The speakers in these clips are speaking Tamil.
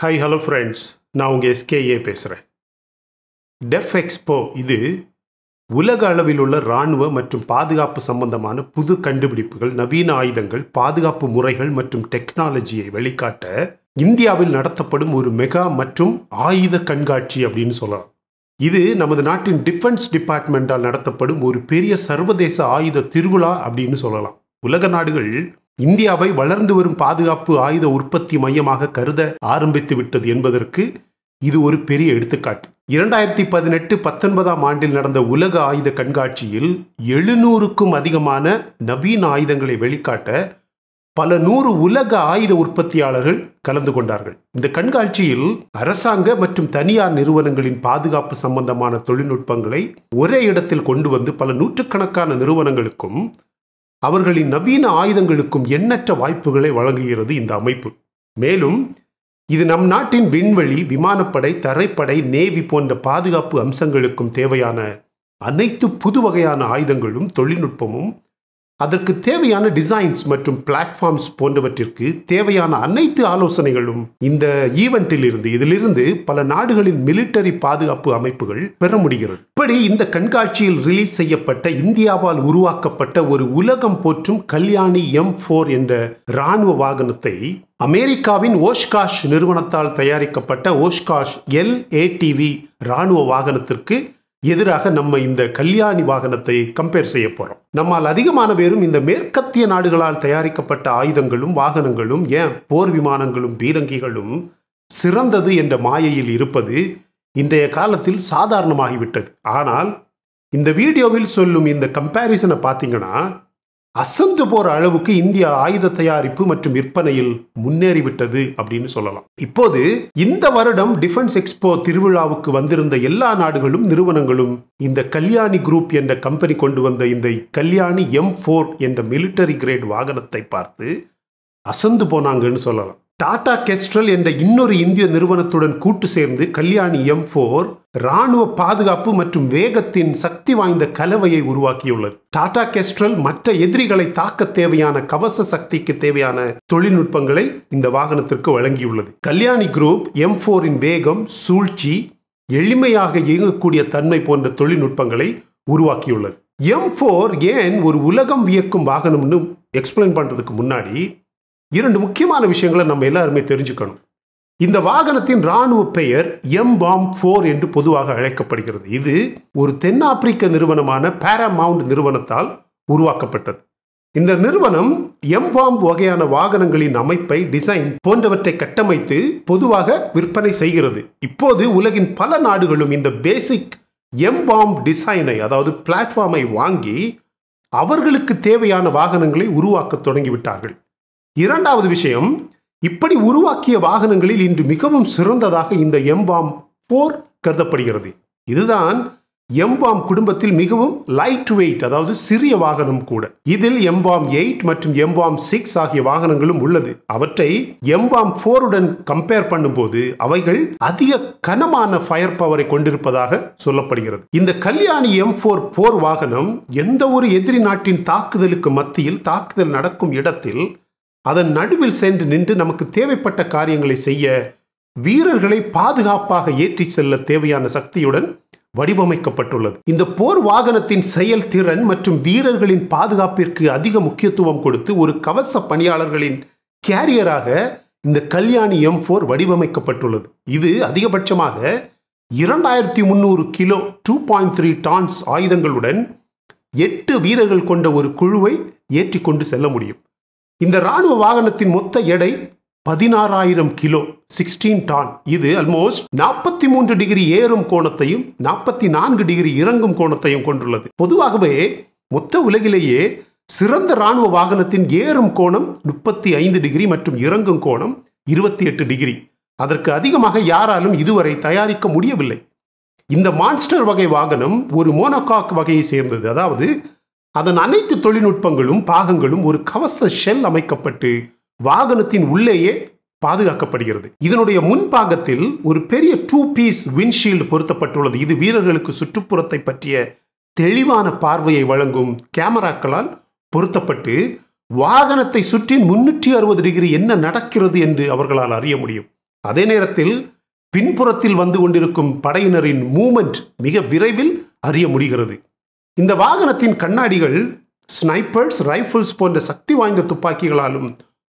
ஹாய் ஹலோ ஃப்ரெண்ட்ஸ் நான் உங்கள் எஸ்கேஏ பேசுகிறேன் டெஃப் எக்ஸ்போ இது உலக அளவில் உள்ள இராணுவ மற்றும் பாதுகாப்பு சம்பந்தமான புது கண்டுபிடிப்புகள் நவீன ஆயுதங்கள் பாதுகாப்பு முறைகள் மற்றும் டெக்னாலஜியை வெளிக்காட்ட இந்தியாவில் நடத்தப்படும் ஒரு மெகா மற்றும் ஆயுத கண்காட்சி அப்படின்னு சொல்லலாம் இது நமது நாட்டின் டிஃபென்ஸ் டிபார்ட்மெண்டால் நடத்தப்படும் ஒரு பெரிய சர்வதேச ஆயுத திருவிழா அப்படின்னு சொல்லலாம் உலக நாடுகள் இந்தியாவை வளர்ந்து வரும் பாதுகாப்பு ஆயுத உற்பத்தி மையமாக கருத ஆரம்பித்து விட்டது என்பதற்கு இது ஒரு பெரிய எடுத்துக்காட்டு இரண்டாயிரத்தி பதினெட்டு பத்தொன்பதாம் ஆண்டில் நடந்த உலக ஆயுத கண்காட்சியில் எழுநூறுக்கும் அதிகமான நவீன ஆயுதங்களை வெளிக்காட்ட பல நூறு உலக ஆயுத உற்பத்தியாளர்கள் கலந்து கொண்டார்கள் இந்த கண்காட்சியில் அரசாங்க மற்றும் தனியார் நிறுவனங்களின் பாதுகாப்பு சம்பந்தமான தொழில்நுட்பங்களை ஒரே இடத்தில் கொண்டு வந்து பல நூற்றுக்கணக்கான நிறுவனங்களுக்கும் அவர்களின் நவீன ஆயுதங்களுக்கும் எண்ணற்ற வாய்ப்புகளை வழங்குகிறது இந்த அமைப்பு மேலும் இது நம் நாட்டின் விண்வெளி விமானப்படை தரைப்படை நேவி போன்ற பாதுகாப்பு அம்சங்களுக்கும் தேவையான அனைத்து புது வகையான ஆயுதங்களும் தொழில்நுட்பமும் அதற்கு தேவையான டிசைன்ஸ் மற்றும் பிளாட்ஃபார்ம்ஸ் போன்றவற்றிற்கு தேவையான அனைத்து ஆலோசனைகளும் இந்த ஈவெண்ட்டில் இருந்து இதிலிருந்து பல நாடுகளின் மிலிட்டரி பாதுகாப்பு அமைப்புகள் பெற முடிகிறது இப்படி இந்த கண்காட்சியில் ரிலீஸ் செய்யப்பட்ட இந்தியாவால் உருவாக்கப்பட்ட ஒரு உலகம் போற்றும் கல்யாணி எம் போர் என்ற இராணுவ வாகனத்தை அமெரிக்காவின் ஓஷ்காஷ் நிறுவனத்தால் தயாரிக்கப்பட்ட ஓஷ்காஷ் எல் ஏடிவி இராணுவ வாகனத்திற்கு எதிராக நம்ம இந்த கல்யாணி வாகனத்தை கம்பேர் செய்ய போறோம் நம்மால் அதிகமான பேரும் இந்த மேற்கத்திய நாடுகளால் தயாரிக்கப்பட்ட ஆயுதங்களும் வாகனங்களும் ஏன் போர் விமானங்களும் பீரங்கிகளும் சிறந்தது என்ற மாயையில் இருப்பது இன்றைய காலத்தில் சாதாரணமாகிவிட்டது ஆனால் இந்த வீடியோவில் சொல்லும் இந்த கம்பேரிசனை பார்த்தீங்கன்னா அசந்து போற அளவுக்கு இந்தியா ஆயுத தயாரிப்பு மற்றும் விற்பனையில் முன்னேறிவிட்டது அப்படின்னு சொல்லலாம் இப்போது இந்த வருடம் டிஃபென்ஸ் எக்ஸ்போ திருவிழாவுக்கு வந்திருந்த எல்லா நாடுகளும் நிறுவனங்களும் இந்த கல்யாணி குரூப் என்ற கம்பெனி கொண்டு வந்த இந்த கல்யாணி எம் ஃபோர் என்ற மிலிட்டரி கிரேட் வாகனத்தை பார்த்து அசந்து போனாங்கன்னு சொல்லலாம் டாடா கெஸ்ட்ரல் என்ற இன்னொரு இந்திய நிறுவனத்துடன் கூட்டு சேர்ந்து கல்யாணி எம் ஃபோர் ராணுவ பாதுகாப்பு மற்றும் வேகத்தின் சக்தி வாய்ந்த கலவையை உருவாக்கியுள்ளது டாடா கெஸ்ட்ரல் மற்ற எதிரிகளை தாக்க தேவையான கவச சக்திக்கு தேவையான தொழில்நுட்பங்களை இந்த வாகனத்திற்கு வழங்கியுள்ளது கல்யாணி குரூப் எம் ஃபோரின் வேகம் சூழ்ச்சி எளிமையாக இயங்கக்கூடிய தன்மை போன்ற தொழில்நுட்பங்களை உருவாக்கியுள்ளது எம் ஃபோர் ஏன் ஒரு உலகம் வியக்கும் வாகனம்னு எக்ஸ்பிளைன் பண்ணுறதுக்கு முன்னாடி இரண்டு முக்கியமான விஷயங்களை நம்ம எல்லாருமே தெரிஞ்சுக்கணும் இந்த வாகனத்தின் இராணுவ பெயர் எம் பாம் ஃபோர் என்று பொதுவாக அழைக்கப்படுகிறது இது ஒரு தென்னாப்பிரிக்க நிறுவனமான பேராமவுண்ட் நிறுவனத்தால் உருவாக்கப்பட்டது இந்த நிறுவனம் எம் பாம் வகையான வாகனங்களின் அமைப்பை டிசைன் போன்றவற்றை கட்டமைத்து பொதுவாக விற்பனை செய்கிறது இப்போது உலகின் பல நாடுகளும் இந்த பேசிக் எம் பாம் டிசைனை அதாவது பிளாட்ஃபார்மை வாங்கி அவர்களுக்கு தேவையான வாகனங்களை உருவாக்க தொடங்கிவிட்டார்கள் இரண்டாவது விஷயம் இப்படி உருவாக்கிய வாகனங்களில் இன்று மிகவும் சிறந்ததாக இந்த எம்பாம் போர் கருதப்படுகிறது இதுதான் எம்பாம் குடும்பத்தில் மிகவும் லைட் வெயிட் அதாவது சிறிய வாகனம் கூட இதில் எம்பாம் எயிட் மற்றும் எம்பாம் சிக்ஸ் ஆகிய வாகனங்களும் உள்ளது அவற்றை எம்பாம் போருடன் கம்பேர் பண்ணும்போது அவைகள் அதிக கனமான ஃபயர் பவரை கொண்டிருப்பதாக சொல்லப்படுகிறது இந்த கல்யாணி எம் போர் போர் வாகனம் எந்த ஒரு எதிரி நாட்டின் தாக்குதலுக்கு மத்தியில் தாக்குதல் நடக்கும் இடத்தில் அதன் நடுவில் சென்று நின்று நமக்கு தேவைப்பட்ட காரியங்களை செய்ய வீரர்களை பாதுகாப்பாக ஏற்றி செல்ல தேவையான சக்தியுடன் வடிவமைக்கப்பட்டுள்ளது இந்த போர் வாகனத்தின் செயல் திறன் மற்றும் வீரர்களின் பாதுகாப்பிற்கு அதிக முக்கியத்துவம் கொடுத்து ஒரு கவச பணியாளர்களின் கேரியராக இந்த கல்யாணி எம் ஃபோர் வடிவமைக்கப்பட்டுள்ளது இது அதிகபட்சமாக இரண்டாயிரத்தி முந்நூறு kilo two point three tons ஆயுதங்களுடன் எட்டு வீரர்கள் கொண்ட ஒரு குழுவை ஏற்றி கொண்டு செல்ல முடியும் இந்த ராணுவ வாகனத்தின் மொத்த எடை பதினாறாயிரம் கிலோ சிக்ஸ்டீன் டான் இது அல்மோஸ்ட் நாற்பத்தி மூன்று டிகிரி ஏறும் கோணத்தையும் நாற்பத்தி நான்கு டிகிரி இறங்கும் கோணத்தையும் கொண்டுள்ளது பொதுவாகவே மொத்த உலகிலேயே சிறந்த இராணுவ வாகனத்தின் ஏறும் கோணம் முப்பத்தி ஐந்து டிகிரி மற்றும் இறங்கும் கோணம் இருபத்தி எட்டு டிகிரி அதற்கு அதிகமாக யாராலும் இதுவரை தயாரிக்க முடியவில்லை இந்த மான்ஸ்டர் வகை வாகனம் ஒரு மோனோகாக் வகையை சேர்ந்தது அதாவது அதன் அனைத்து தொழில்நுட்பங்களும் பாகங்களும் ஒரு கவச ஷெல் அமைக்கப்பட்டு வாகனத்தின் உள்ளேயே பாதுகாக்கப்படுகிறது இதனுடைய முன்பாகத்தில் ஒரு பெரிய டூ பீஸ் விண்ட்ஷீல்டு பொருத்தப்பட்டுள்ளது இது வீரர்களுக்கு சுற்றுப்புறத்தை பற்றிய தெளிவான பார்வையை வழங்கும் கேமராக்களால் பொருத்தப்பட்டு வாகனத்தை சுற்றி முன்னூற்றி அறுபது டிகிரி என்ன நடக்கிறது என்று அவர்களால் அறிய முடியும் அதே நேரத்தில் பின்புறத்தில் வந்து கொண்டிருக்கும் படையினரின் மூமெண்ட் மிக விரைவில் அறிய முடிகிறது இந்த வாகனத்தின் கண்ணாடிகள் ஸ்னைப்பர்ஸ் ரைஃபிள்ஸ் போன்ற சக்தி வாய்ந்த துப்பாக்கிகளாலும்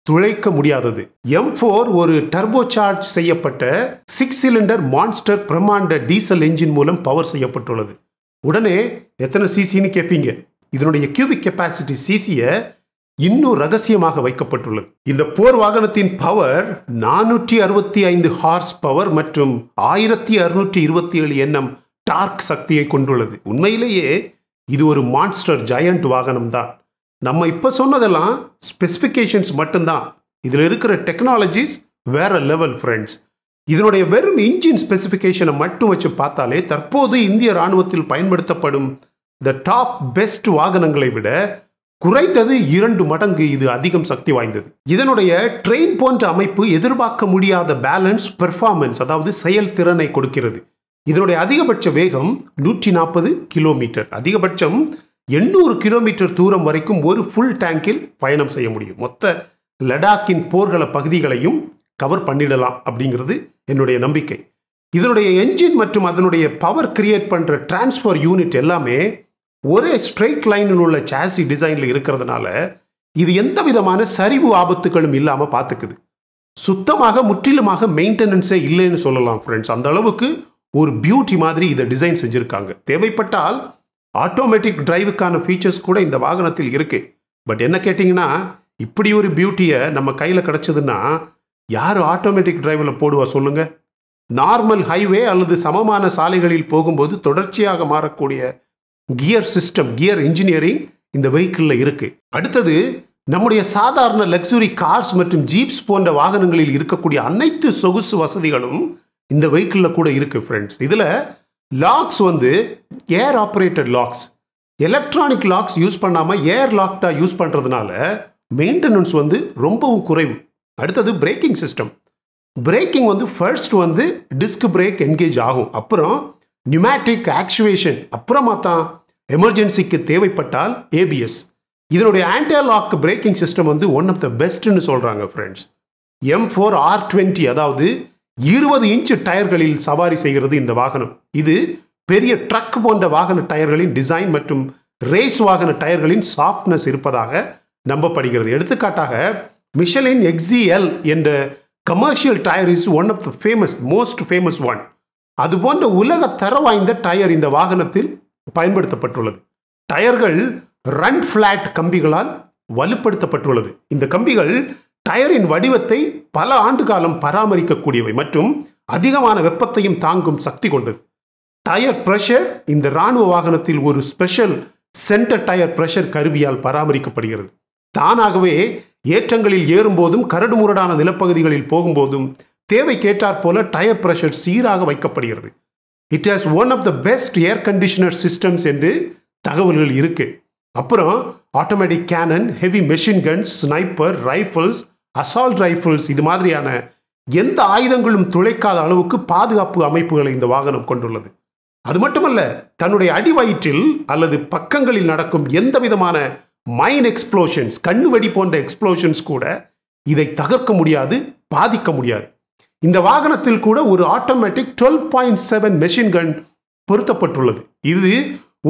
துளைக்க முடியாதது எம் ஃபோர் ஒரு டர்போ சார்ஜ் செய்யப்பட்ட சிக்ஸ் சிலிண்டர் மான்ஸ்டர் பிரம்மாண்ட டீசல் என்ஜின் மூலம் பவர் செய்யப்பட்டுள்ளது உடனே எத்தனை சிசின்னு கேட்பீங்க இதனுடைய கியூபிக் கெப்பாசிட்டி சிசியை இன்னும் ரகசியமாக வைக்கப்பட்டுள்ளது இந்த போர் வாகனத்தின் பவர் நானூற்றி அறுபத்தி ஐந்து ஹார்ஸ் பவர் மற்றும் ஆயிரத்தி அறுநூற்றி இருபத்தி ஏழு எண்ணம் டார்க் சக்தியை கொண்டுள்ளது உண்மையிலேயே இது ஒரு மான்ஸ்டர் ஜாயண்ட் வாகனம் தான் நம்ம இப்போ சொன்னதெல்லாம் ஸ்பெசிஃபிகேஷன்ஸ் மட்டும்தான் இதில் இருக்கிற டெக்னாலஜிஸ் வேற லெவல் ஃப்ரெண்ட்ஸ் இதனுடைய வெறும் இன்ஜின் ஸ்பெசிஃபிகேஷனை மட்டும் வச்சு பார்த்தாலே தற்போது இந்திய ராணுவத்தில் பயன்படுத்தப்படும் த டாப் பெஸ்ட் வாகனங்களை விட குறைந்தது இரண்டு மடங்கு இது அதிகம் சக்தி வாய்ந்தது இதனுடைய ட்ரெயின் போன்ற அமைப்பு எதிர்பார்க்க முடியாத பேலன்ஸ் பெர்ஃபார்மன்ஸ் அதாவது செயல்திறனை கொடுக்கிறது இதனுடைய அதிகபட்ச வேகம் நூற்றி நாற்பது கிலோமீட்டர் அதிகபட்சம் எண்ணூறு கிலோமீட்டர் தூரம் வரைக்கும் ஒரு ஃபுல் டேங்கில் பயணம் செய்ய முடியும் மொத்த லடாக்கின் போர்கள பகுதிகளையும் கவர் பண்ணிடலாம் அப்படிங்கிறது என்னுடைய நம்பிக்கை இதனுடைய என்ஜின் மற்றும் அதனுடைய பவர் கிரியேட் பண்ணுற டிரான்ஸ்ஃபர் யூனிட் எல்லாமே ஒரே ஸ்ட்ரெயிட் லைனில் உள்ள சாசி டிசைனில் இருக்கிறதுனால இது எந்த விதமான சரிவு ஆபத்துகளும் இல்லாமல் பார்த்துக்குது சுத்தமாக முற்றிலுமாக மெயின்டெனன்ஸே இல்லைன்னு சொல்லலாம் ஃப்ரெண்ட்ஸ் அந்த அளவுக்கு ஒரு பியூட்டி மாதிரி இதை டிசைன் செஞ்சுருக்காங்க தேவைப்பட்டால் ஆட்டோமேட்டிக் டிரைவுக்கான ஃபீச்சர்ஸ் கூட இந்த வாகனத்தில் இருக்குது பட் என்ன கேட்டிங்கன்னா இப்படி ஒரு பியூட்டியை நம்ம கையில் கிடச்சதுன்னா யார் ஆட்டோமேட்டிக் டிரைவில் போடுவா சொல்லுங்கள் நார்மல் ஹைவே அல்லது சமமான சாலைகளில் போகும்போது தொடர்ச்சியாக மாறக்கூடிய கியர் சிஸ்டம் கியர் இன்ஜினியரிங் இந்த வெஹிக்கிளில் இருக்குது அடுத்தது நம்முடைய சாதாரண லக்ஸுரி கார்ஸ் மற்றும் ஜீப்ஸ் போன்ற வாகனங்களில் இருக்கக்கூடிய அனைத்து சொகுசு வசதிகளும் இந்த வெஹிக்கிளில் கூட இருக்குது ஃப்ரெண்ட்ஸ் இதில் லாக்ஸ் வந்து air operated locks electronic locks use பண்ணாமல் ஏர் லாக்டாக யூஸ் பண்ணுறதுனால மெயின்டெனன்ஸ் வந்து ரொம்பவும் குறைவு அடுத்தது பிரேக்கிங் சிஸ்டம் பிரேக்கிங் வந்து ஃபர்ஸ்ட் வந்து டிஸ்க் பிரேக் என்கேஜ் ஆகும் அப்புறம் நியூமேட்டிக் ஆக்சுவேஷன் அப்புறமா தான் எமர்ஜென்சிக்கு தேவைப்பட்டால் ஏபிஎஸ் இதனுடைய லாக் பிரேக்கிங் சிஸ்டம் வந்து ஒன் ஆஃப் த பெஸ்ட்னு சொல்கிறாங்க friends M four R twenty அதாவது இருபது இன்ச்சு டயர்களில் சவாரி செய்கிறது இந்த வாகனம் இது பெரிய ட்ரக் போன்ற வாகன டயர்களின் டிசைன் மற்றும் ரேஸ் வாகன டயர்களின் சாஃப்ட்னஸ் இருப்பதாக நம்பப்படுகிறது எடுத்துக்காட்டாக மிஷலின் எக்ஸிஎல் என்ற commercial tyre is one of the famous most famous one அது போன்ற உலக தர வாய்ந்த டயர் இந்த வாகனத்தில் பயன்படுத்தப்பட்டுள்ளது டயர்கள் ரன் ஃபிளாட் கம்பிகளால் வலுப்படுத்தப்பட்டுள்ளது இந்த கம்பிகள் டயரின் வடிவத்தை பல ஆண்டு காலம் பராமரிக்கக்கூடியவை மற்றும் அதிகமான வெப்பத்தையும் தாங்கும் சக்தி கொண்டது டயர் ப்ரெஷர் இந்த இராணுவ வாகனத்தில் ஒரு ஸ்பெஷல் சென்டர் டயர் ப்ரெஷர் கருவியால் பராமரிக்கப்படுகிறது தானாகவே ஏற்றங்களில் ஏறும்போதும் கரடுமுரடான நிலப்பகுதிகளில் போகும்போதும் கேட்டார் போல டயர் ப்ரெஷர் சீராக வைக்கப்படுகிறது it has one of the best air conditioner systems என்று தகவல்கள் இருக்கு அப்புறம் automatic cannon heavy machine guns sniper rifles assault rifles இது மாதிரியான எந்த ஆயுதங்களும் துளைக்காத அளவுக்கு பாதுகாப்பு அமைப்புகளை இந்த வாகனம் கொண்டுள்ளது அது மட்டுமல்ல தன்னுடைய அடிவயிற்றில் அல்லது பக்கங்களில் நடக்கும் எந்த விதமான மைன் எக்ஸ்ப்ளோஷன்ஸ் கண்ணு வெடி போன்ற எக்ஸ்ப்ளோஷன்ஸ் கூட இதை தகர்க்க முடியாது பாதிக்க முடியாது இந்த வாகனத்தில் கூட ஒரு automatic twelve point seven machine gun பொருத்தப்பட்டுள்ளது இது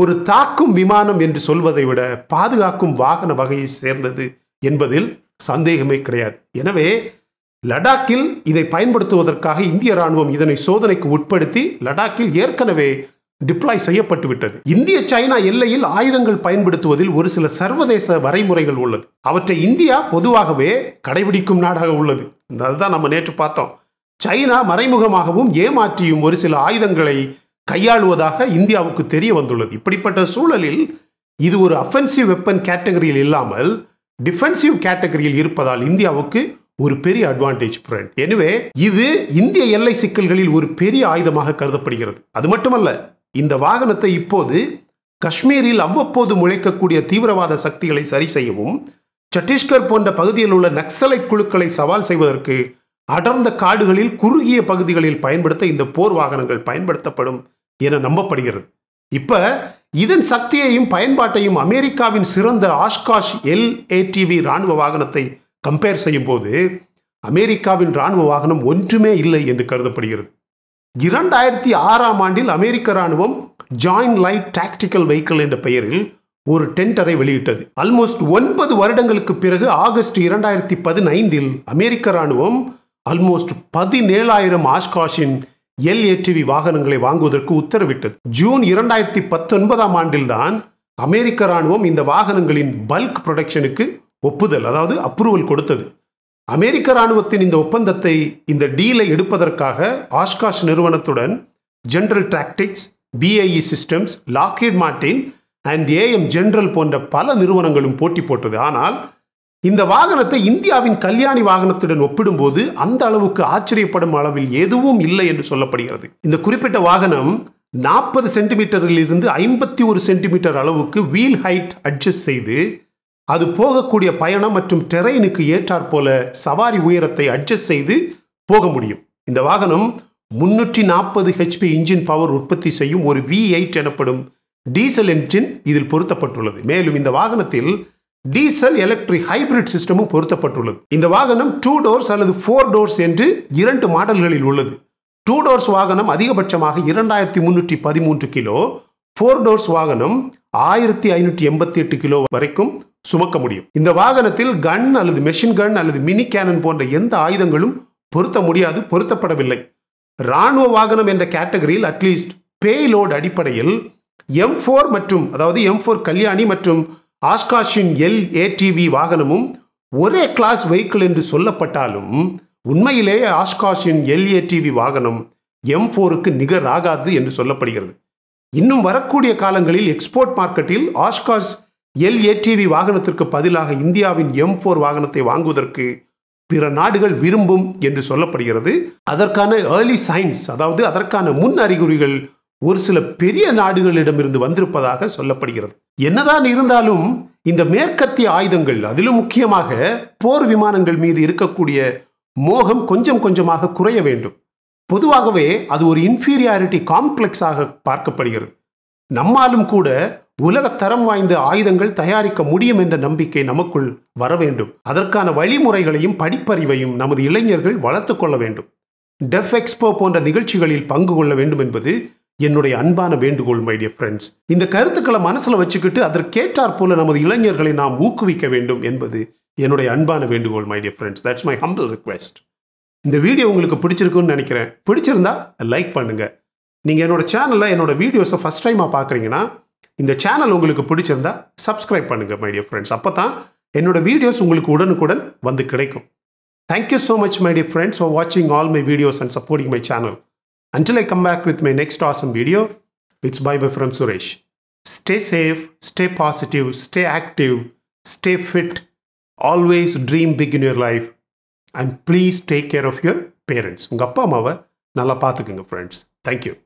ஒரு தாக்கும் விமானம் என்று சொல்வதை விட பாதுகாக்கும் வாகன வகையை சேர்ந்தது என்பதில் சந்தேகமே கிடையாது எனவே லடாக்கில் இதை பயன்படுத்துவதற்காக இந்திய ராணுவம் இதனை சோதனைக்கு உட்படுத்தி லடாக்கில் ஏற்கனவே டிப்ளாய் செய்யப்பட்டுவிட்டது இந்திய சைனா எல்லையில் ஆயுதங்கள் பயன்படுத்துவதில் ஒரு சில சர்வதேச வரைமுறைகள் உள்ளது அவற்றை இந்தியா பொதுவாகவே கடைபிடிக்கும் நாடாக உள்ளது அதுதான் நம்ம நேற்று பார்த்தோம் சைனா மறைமுகமாகவும் ஏமாற்றியும் ஒரு சில ஆயுதங்களை கையாளுவதாக இந்தியாவுக்கு தெரிய வந்துள்ளது இப்படிப்பட்ட சூழலில் இது ஒரு அஃபென்சிவ் வெப்பன் கேட்டகரியில் இல்லாமல் டிஃபென்சிவ் கேட்டகரியில் இருப்பதால் இந்தியாவுக்கு ஒரு பெரிய அட்வான்டேஜ் பிரண்ட் எனவே இது இந்திய எல்லை சிக்கல்களில் ஒரு பெரிய ஆயுதமாக கருதப்படுகிறது அது மட்டுமல்ல இந்த வாகனத்தை இப்போது காஷ்மீரில் அவ்வப்போது முளைக்கக்கூடிய தீவிரவாத சக்திகளை சரி செய்யவும் சத்தீஸ்கர் போன்ற பகுதியில் உள்ள நக்சலைட் குழுக்களை சவால் செய்வதற்கு அடர்ந்த காடுகளில் குறுகிய பகுதிகளில் பயன்படுத்த இந்த போர் வாகனங்கள் பயன்படுத்தப்படும் என நம்பப்படுகிறது இப்போ இதன் சக்தியையும் பயன்பாட்டையும் அமெரிக்காவின் சிறந்த ஆஷ்காஷ் எல்ஏடிவி ராணுவ வாகனத்தை கம்பேர் செய்யும் போது அமெரிக்காவின் ராணுவ வாகனம் ஒன்றுமே இல்லை என்று கருதப்படுகிறது இரண்டாயிரத்தி ஆறாம் ஆண்டில் அமெரிக்க ராணுவம் ஜாயின் லைட் டாக்டிக்கல் வெஹிக்கிள் என்ற பெயரில் ஒரு டெண்டரை வெளியிட்டது அல்மோஸ்ட் ஒன்பது வருடங்களுக்கு பிறகு ஆகஸ்ட் இரண்டாயிரத்தி பதினைந்தில் அமெரிக்க ராணுவம் அல்மோஸ்ட் பதினேழாயிரம் ஆஷ்காஷின் எல் ஏற்றிவி வாகனங்களை வாங்குவதற்கு உத்தரவிட்டது ஜூன் இரண்டாயிரத்தி பத்தொன்பதாம் ஆண்டில்தான் அமெரிக்க ராணுவம் இந்த வாகனங்களின் பல்க் ப்ரொடக்ஷனுக்கு ஒப்புதல் அதாவது அப்ரூவல் கொடுத்தது அமெரிக்க ராணுவத்தின் இந்த ஒப்பந்தத்தை இந்த டீலை எடுப்பதற்காக ஆஷ்காஷ் நிறுவனத்துடன் ஜென்ரல் டிராக்டிக்ஸ் BAE systems Lockheed Martin and AM General போன்ற பல நிறுவனங்களும் போட்டி போட்டது ஆனால் இந்த வாகனத்தை இந்தியாவின் கல்யாணி வாகனத்துடன் ஒப்பிடும்போது அந்த அளவுக்கு ஆச்சரியப்படும் அளவில் எதுவும் இல்லை என்று சொல்லப்படுகிறது இந்த குறிப்பிட்ட வாகனம் நாற்பது சென்டிமீட்டரில் இருந்து ஐம்பத்தி ஒரு சென்டிமீட்டர் அளவுக்கு வீல் ஹைட் அட்ஜஸ்ட் செய்து அது போகக்கூடிய பயணம் மற்றும் டெரெயினுக்கு ஏற்றாற்போல சவாரி உயரத்தை அட்ஜஸ்ட் செய்து போக முடியும் இந்த வாகனம் முன்னூற்றி நாற்பது ஹெச்பி இன்ஜின் பவர் உற்பத்தி செய்யும் ஒரு வி எயிட் எனப்படும் டீசல் என்ஜின் இதில் பொருத்தப்பட்டுள்ளது மேலும் இந்த வாகனத்தில் டீசல் எலக்ட்ரிக் ஹைபிரிட் சிஸ்டமும் பொருத்தப்பட்டுள்ளது இந்த வாகனம் டூ டோர்ஸ் அல்லது ஃபோர் டோர்ஸ் என்று இரண்டு மாடல்களில் உள்ளது டூ டோர்ஸ் வாகனம் அதிகபட்சமாக இரண்டாயிரத்தி முன்னூற்றி பதிமூன்று கிலோ ஃபோர் டோர்ஸ் வாகனம் ஆயிரத்தி ஐநூற்றி எண்பத்தி எட்டு கிலோ வரைக்கும் சுமக்க முடியும் இந்த வாகனத்தில் கன் அல்லது மெஷின் கன் அல்லது மினி கேனன் போன்ற எந்த ஆயுதங்களும் பொருத்த முடியாது பொருத்தப்படவில்லை இராணுவ வாகனம் என்ற கேட்டகரியில் அட்லீஸ்ட் பேலோட் அடிப்படையில் எம் ஃபோர் மற்றும் அதாவது எம் ஃபோர் கல்யாணி மற்றும் ஆஸ்காஷின் எல் ஏடிவி வாகனமும் ஒரே கிளாஸ் வெஹிக்கிள் என்று சொல்லப்பட்டாலும் உண்மையிலேயே ஆஸ்காஷின் எல்ஏடிவி வாகனம் எம் ஃபோருக்கு நிகராகாது என்று சொல்லப்படுகிறது இன்னும் வரக்கூடிய காலங்களில் எக்ஸ்போர்ட் மார்க்கெட்டில் எல் எல்ஏடிவி வாகனத்திற்கு பதிலாக இந்தியாவின் எம் ஃபோர் வாகனத்தை வாங்குவதற்கு பிற நாடுகள் விரும்பும் என்று சொல்லப்படுகிறது அதற்கான ஏர்லி சயின்ஸ் அதாவது அதற்கான முன் அறிகுறிகள் ஒரு சில பெரிய நாடுகளிடமிருந்து வந்திருப்பதாக சொல்லப்படுகிறது என்னதான் இருந்தாலும் இந்த மேற்கத்திய ஆயுதங்கள் அதிலும் முக்கியமாக போர் விமானங்கள் மீது இருக்கக்கூடிய மோகம் கொஞ்சம் கொஞ்சமாக குறைய வேண்டும் பொதுவாகவே அது ஒரு இன்ஃபீரியாரிட்டி காம்ப்ளெக்ஸாக பார்க்கப்படுகிறது நம்மாலும் கூட உலக தரம் வாய்ந்த ஆயுதங்கள் தயாரிக்க முடியும் என்ற நம்பிக்கை நமக்குள் வர வேண்டும் அதற்கான வழிமுறைகளையும் படிப்பறிவையும் நமது இளைஞர்கள் வளர்த்து கொள்ள வேண்டும் டெஃப் எக்ஸ்போ போன்ற நிகழ்ச்சிகளில் பங்கு கொள்ள வேண்டும் என்பது என்னுடைய அன்பான வேண்டுகோள் மை டியர் ஃப்ரெண்ட்ஸ் இந்த கருத்துக்களை மனசில் வச்சுக்கிட்டு அதற்கேற்றார் போல நமது இளைஞர்களை நாம் ஊக்குவிக்க வேண்டும் என்பது என்னுடைய அன்பான வேண்டுகோள் my dear friends that's my humble request இந்த வீடியோ உங்களுக்கு பிடிச்சிருக்குன்னு நினைக்கிறேன் பிடிச்சிருந்தா லைக் பண்ணுங்க நீங்கள் என்னோட சேனலில் என்னோட வீடியோஸை ஃபஸ்ட் டைமாக பார்க்குறீங்கன்னா இந்த சேனல் உங்களுக்கு பிடிச்சிருந்தா சப்ஸ்கிரைப் பண்ணுங்க மை டியர் ஃப்ரெண்ட்ஸ் அப்போ தான் என்னோட வீடியோஸ் உங்களுக்கு உடனுக்குடன் வந்து கிடைக்கும் thank you so much my dear friends for வாட்சிங் all my videos and supporting my channel Until I come back with my next awesome video, it's bye bye from Suresh. Stay safe, stay positive, stay active, stay fit, always dream big in your life, and please take care of your parents. உங்கள் அப்பா அம்மாவை நல்லா பார்த்துக்குங்க ஃப்ரெண்ட்ஸ்